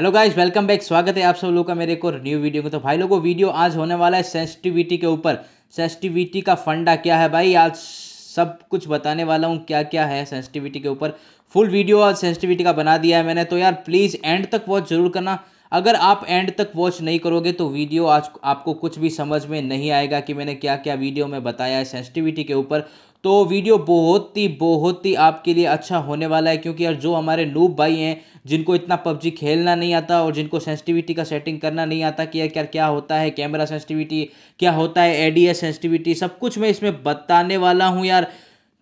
hello guys welcome back स्वागत है आप सब लोग का मेरे एक और न्यू वीडियो में तो भाई लोगों वीडियो आज होने वाला है सेंसिटिविटी के ऊपर सेंसिटिविटी का फंडा क्या है भाई आज सब कुछ बताने वाला हूँ क्या क्या है सेंसिटिविटी के ऊपर फुल वीडियो आज सेंसिटिविटी का बना दिया है मैंने तो यार प्लीज़ एंड तक वॉच जरूर करना अगर आप एंड तक वॉच नहीं करोगे तो वीडियो आज आपको कुछ भी समझ में नहीं आएगा कि मैंने क्या क्या वीडियो में बताया है सेंसिटिविटी के ऊपर तो वीडियो बहुत ही बहुत ही आपके लिए अच्छा होने वाला है क्योंकि यार जो हमारे नूब भाई हैं जिनको इतना पबजी खेलना नहीं आता और जिनको सेंसिटिविटी का सेटिंग करना नहीं आता कि यार क्या क्या होता है कैमरा सेंसिटिविटी क्या होता है एडीएस सेंसिटिविटी सब कुछ मैं इसमें बताने वाला हूँ यार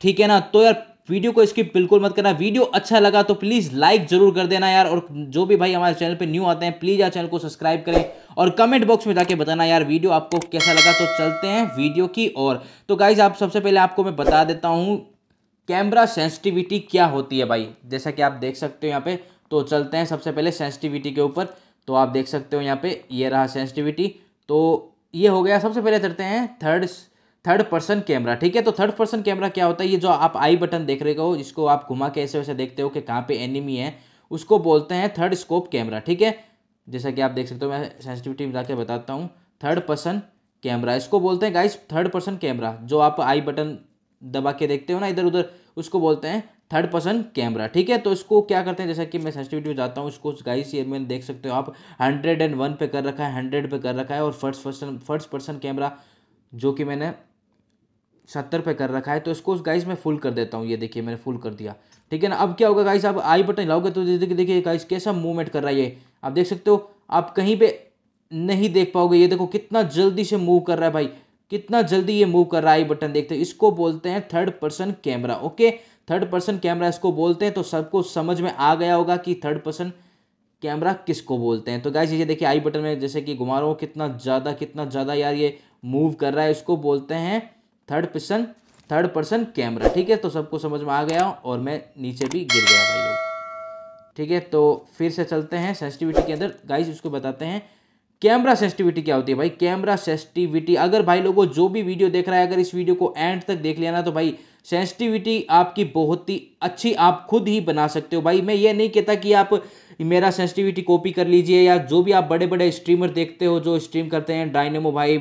ठीक है ना तो यार वीडियो को स्किप बिल्कुल मत करना वीडियो अच्छा लगा तो प्लीज़ लाइक जरूर कर देना यार और जो भी भाई हमारे चैनल पे न्यू आते हैं प्लीज़ यार चैनल को सब्सक्राइब करें और कमेंट बॉक्स में जाके बताना यार वीडियो आपको कैसा लगा तो चलते हैं वीडियो की और तो गाइज आप सबसे पहले आपको मैं बता देता हूँ कैमरा सेंसिटिविटी क्या होती है भाई जैसा कि आप देख सकते हो यहाँ पे तो चलते हैं सबसे पहले सेंसिटिविटी के ऊपर तो आप देख सकते हो यहाँ पे ये रहा सेंसिटिविटी तो ये हो गया सबसे पहले चलते हैं थर्ड थर्ड पर्सन कैमरा ठीक है तो थर्ड पर्सन कैमरा क्या होता है ये जो आप आई बटन देख रहे हो जिसको आप घुमा के ऐसे वैसे देखते हो कि कहाँ पे एनिमी है उसको बोलते हैं थर्ड स्कोप कैमरा ठीक है जैसा कि आप देख सकते हो मैं सेंसिटिविटी मिला के बताता हूँ थर्ड पर्सन कैमरा इसको बोलते हैं गाइस थर्ड पर्सन कैमरा जो आप आई बटन दबा के देखते हो ना इधर उधर उसको बोलते हैं थर्ड पर्सन कैमरा ठीक है तो इसको क्या करते हैं जैसा कि मैं सेंसिटिविटी जाता हूँ इसको गाइस ये मैंने देख सकते हो आप हंड्रेड एंड वन पे कर रखा है हंड्रेड पे कर रखा है और first person first person camera जो कि मैंने सत्तर पे कर रखा है तो इसको गाइस मैं फुल कर देता हूँ ये देखिए मैंने फुल कर दिया ठीक है ना अब क्या होगा गाइस आप आई बटन लाओगे तो देखिए देखिए गाइस कैसा मूवमेंट कर रहा है ये आप देख सकते हो आप कहीं पे नहीं देख पाओगे ये देखो कितना जल्दी से मूव कर रहा है भाई कितना जल्दी ये मूव कर रहा है आई बटन देखते हो इसको बोलते हैं third person camera okay third person camera इसको बोलते हैं तो सबको समझ में आ गया होगा कि थर्ड पर्सन कैमरा किसको बोलते हैं तो गाइज ये देखिए आई बटन में जैसे कि घुमा रहा हूँ कितना ज़्यादा कितना ज़्यादा यार ये मूव कर रहा है इसको बोलते हैं third person third person camera ठीक है तो सबको समझ में आ गया और मैं नीचे भी गिर गया भाई लोग ठीक है तो फिर से चलते हैं सेंसिटिविटी के अंदर गाइस उसको बताते हैं कैमरा सेंसिटिविटी क्या होती है भाई कैमरा सेंसिटिविटी अगर भाई लोगों जो भी वीडियो देख रहा है अगर इस वीडियो को एंड तक देख लिया ना तो भाई सेंसिटिविटी आपकी बहुत ही अच्छी आप खुद ही बना सकते हो भाई मैं ये नहीं कहता कि आप मेरा सेंसिटिविटी कॉपी कर लीजिए या जो भी आप बड़े बड़े स्ट्रीमर देखते हो जो स्ट्रीम करते हैं डायनेमो भाई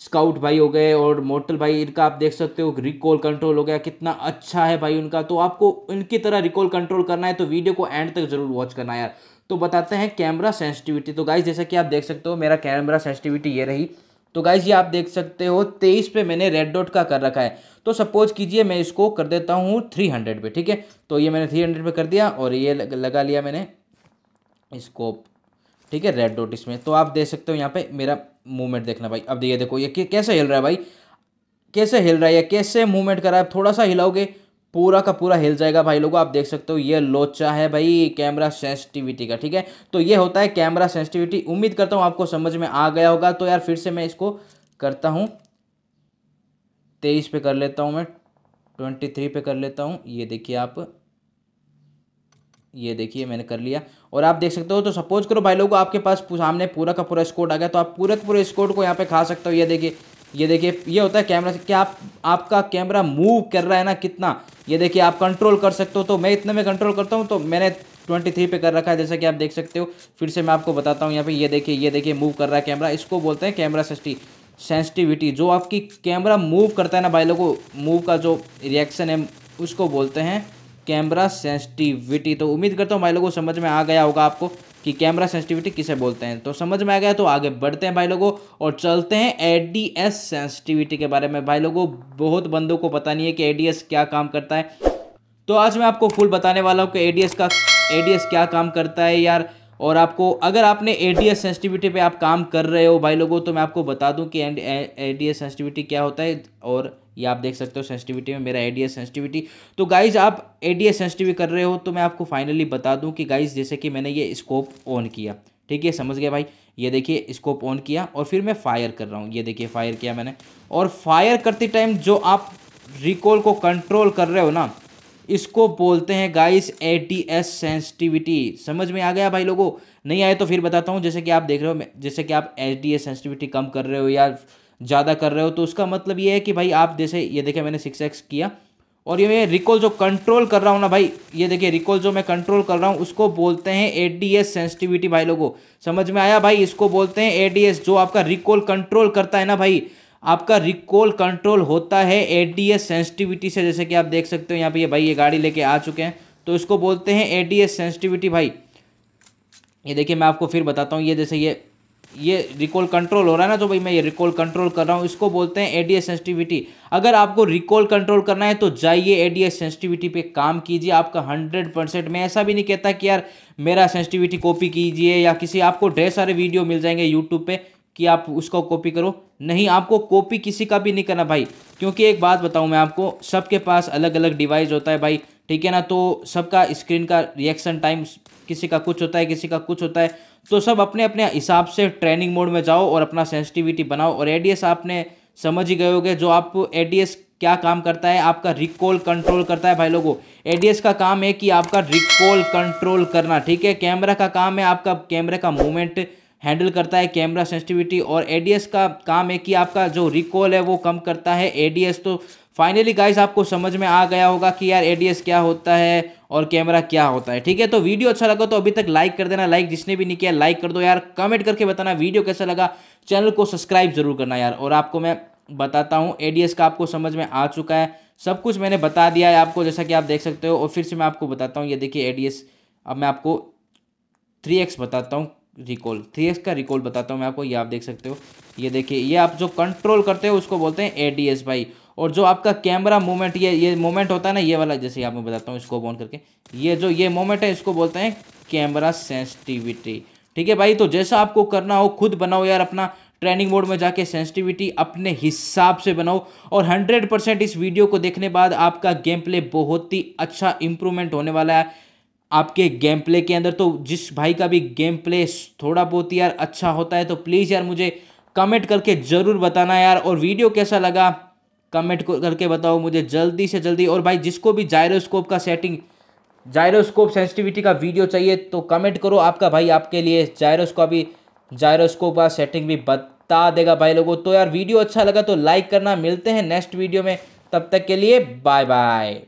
स्काउट भाई हो गए और मोटल भाई इनका आप देख सकते हो रिकॉल कंट्रोल हो गया कितना अच्छा है भाई उनका तो आपको इनकी तरह रिकॉल कंट्रोल करना है तो वीडियो को एंड तक जरूर वॉच करना यार तो बताते हैं कैमरा सेंसिटिविटी तो गाइज जैसा कि आप देख सकते हो मेरा कैमरा सेंसिटिविटी ये रही तो गाइज ये आप देख सकते हो तेईस पे मैंने रेड डॉट का कर रखा है तो सपोज कीजिए मैं इसको कर देता हूँ थ्री हंड्रेड पे ठीक है तो ये मैंने थ्री हंड्रेड पे कर दिया और ये लगा लिया मैंने इसको ठीक है रेड डॉट इसमें तो आप देख सकते हो यहाँ पे मेरा मूवमेंट देखना भाई अब देखिए देखो ये कैसे हिल रहा है भाई कैसे हिल रहा है कैसे मूवमेंट करा है थोड़ा सा हिलाओगे पूरा का पूरा हिल जाएगा भाई लोगों आप देख सकते हो ये लोचा है भाई कैमरा सेंसिटिविटी का ठीक है तो ये होता है कैमरा सेंसिटिविटी उम्मीद करता हूँ आपको समझ में आ गया होगा तो यार फिर से मैं इसको करता हूँ तेईस पे कर लेता हूँ मैं ट्वेंटी थ्री पे कर लेता हूँ ये देखिए आप ये देखिए मैंने कर लिया और आप देख सकते हो तो सपोज करो भाई लोग आपके पास सामने पूरा का पूरा स्कोड आ गया तो आप पूरे के पूरे स्कोड को यहाँ पे खा सकते हो ये देखिए ये देखिए ये होता है कैमरा से क्या आप आपका कैमरा मूव कर रहा है ना कितना ये देखिए आप कंट्रोल कर सकते हो तो मैं इतने में कंट्रोल करता हूँ तो मैंने ट्वेंटी थ्री पे कर रखा है जैसा कि आप देख सकते हो फिर से मैं आपको बताता हूँ यहाँ पे ये देखिए ये देखिए मूव कर रहा है कैमरा इसको बोलते हैं कैमरा सस्टी सेंसिटिविटी जो आपकी कैमरा मूव करता है ना भाई लोगों मूव का जो रिएक्शन है उसको बोलते हैं कैमरा सेंसिटिविटी तो उम्मीद करता हूँ भाई लोगों को समझ में आ गया होगा आपको कि कैमरा सेंसिटिविटी किसे बोलते हैं तो समझ में आ गया तो आगे बढ़ते हैं भाई लोगों और चलते हैं एडीएस सेंसिटिविटी के बारे में भाई लोगों बहुत बंदों को पता नहीं है कि एडीएस क्या काम करता है तो आज मैं आपको फुल बताने वाला हूँ कि एडीएस का एडीएस क्या काम करता है यार और आपको अगर आपने ए डी एस सेंसिटिविटी पे आप काम कर रहे हो भाई लोगों तो मैं आपको बता दूं कि and A D S sensitivity क्या होता है और ये आप देख सकते हो सेंसिटिविटी में मेरा ए डी एस सेंसिटिविटी तो गाइज आप ए डी एस सेंसिटिव कर रहे हो तो मैं आपको फाइनली बता दूं कि गाइज जैसे कि मैंने ये स्कोप ऑन किया ठीक है समझ गया भाई ये देखिए स्कोप ऑन किया और फिर मैं फायर कर रहा हूँ ये देखिए फायर किया मैंने और फायर करते टाइम जो आप रिकॉल को कंट्रोल कर रहे हो ना इसको बोलते हैं गाइस एटीएस सेंसिटिविटी समझ में आ गया भाई लोगों नहीं आए तो फिर बताता हूँ जैसे कि आप देख रहे हो जैसे कि आप एटीएस सेंसिटिविटी कम कर रहे हो या ज़्यादा कर रहे हो तो उसका मतलब ये है कि भाई आप जैसे ये देखें मैंने सिक्स एक्स किया और ये मैं रिकॉल जो कंट्रोल कर रहा हूँ ना भाई ये देखिए रिकॉल जो मैं कंट्रोल कर रहा हूँ उसको बोलते हैं ए डी एस सेंसिटिविटी भाई लोगों समझ में आया भाई इसको बोलते हैं ए डी एस जो आपका रिकॉल कंट्रोल करता है ना भाई आपका रिकॉल कंट्रोल होता है एडीएस सेंसिटिविटी से जैसे कि आप देख सकते हो यहाँ पे ये भाई ये गाड़ी लेके आ चुके हैं तो इसको बोलते हैं एडीएस सेंसिटिविटी भाई ये देखिए मैं आपको फिर बताता हूँ ये जैसे ये ये रिकॉल कंट्रोल हो रहा है ना तो भाई मैं ये रिकॉल कंट्रोल कर रहा हूँ इसको बोलते हैं एडीएस सेंसिटिविटी अगर आपको रिकॉल कंट्रोल करना है तो जाइए एडीएस सेंसिटिविटी पे काम कीजिए आपका हंड्रेड परसेंट मैं ऐसा भी नहीं कहता कि यार मेरा सेंसिटिविटी कॉपी कीजिए या किसी आपको ढेर सारे वीडियो मिल जाएंगे यूट्यूब पे कि आप उसका कॉपी करो नहीं आपको कॉपी किसी का भी नहीं करना भाई क्योंकि एक बात बताऊँ मैं आपको सबके पास अलग अलग डिवाइस होता है भाई ठीक है ना तो सबका स्क्रीन का रिएक्शन टाइम किसी का कुछ होता है किसी का कुछ होता है तो सब अपने अपने हिसाब से ट्रेनिंग मोड में जाओ और अपना सेंसिटिविटी बनाओ और एडीएस आपने समझ ही गए होगे जो आप एडीएस क्या काम करता है आपका रिकॉल कंट्रोल करता है भाई लोगों एडीएस का काम है कि आपका रिकॉल कंट्रोल करना ठीक है कैमरा का काम है आपका कैमरे का मूवमेंट हैंडल करता है कैमरा सेंसिटिविटी और एडीएस का काम है कि आपका जो रिकॉल है वो कम करता है एडीएस तो फाइनली गाइस आपको समझ में आ गया होगा कि यार एडीएस क्या होता है और कैमरा क्या होता है ठीक है तो वीडियो अच्छा लगा तो अभी तक लाइक कर देना लाइक जिसने भी नहीं किया लाइक कर दो यार कमेंट करके बताना वीडियो कैसा लगा चैनल को सब्सक्राइब जरूर करना यार और आपको मैं बताता हूँ ए का आपको समझ में आ चुका है सब कुछ मैंने बता दिया है आपको जैसा कि आप देख सकते हो और फिर से मैं आपको बताता हूँ ये देखिए ए अब मैं आपको थ्री एक्स बताता हूँ रिकॉल थ्री एक्स का रिकॉल बताता हूँ मैं आपको ये आप देख सकते हो ये देखिए ये आप जो कंट्रोल करते हो उसको बोलते हैं ए डी एस भाई और जो आपका कैमरा मूवमेंट ये ये मूवमेंट होता है ना ये वाला जैसे आप मैं बताता हूँ इसको ऑन करके ये जो ये मूवमेंट है इसको बोलते हैं कैमरा सेंसिटिविटी ठीक है भाई तो जैसा आपको करना हो खुद बनाओ यार अपना ट्रेनिंग मोड में जाके सेंसिटिविटी अपने हिसाब से बनाओ और 100 परसेंट इस वीडियो को देखने बाद आपका गेम प्ले बहुत ही अच्छा इंप्रूवमेंट होने वाला है आपके गेम प्ले के अंदर तो जिस भाई का भी गेम प्ले थोड़ा बहुत यार अच्छा होता है तो प्लीज़ यार मुझे कमेंट करके ज़रूर बताना यार और वीडियो कैसा लगा कमेंट करके बताओ मुझे जल्दी से जल्दी और भाई जिसको भी जायरोस्कोप का सेटिंग जायरोस्कोप सेंसिटिविटी का वीडियो चाहिए तो कमेंट करो आपका भाई आपके लिए जायरोस्कोप भी जायरोस्कोप का सेटिंग भी बता देगा भाई लोगों तो यार वीडियो अच्छा लगा तो लाइक करना मिलते हैं नेक्स्ट वीडियो में तब तक के लिए बाय बाय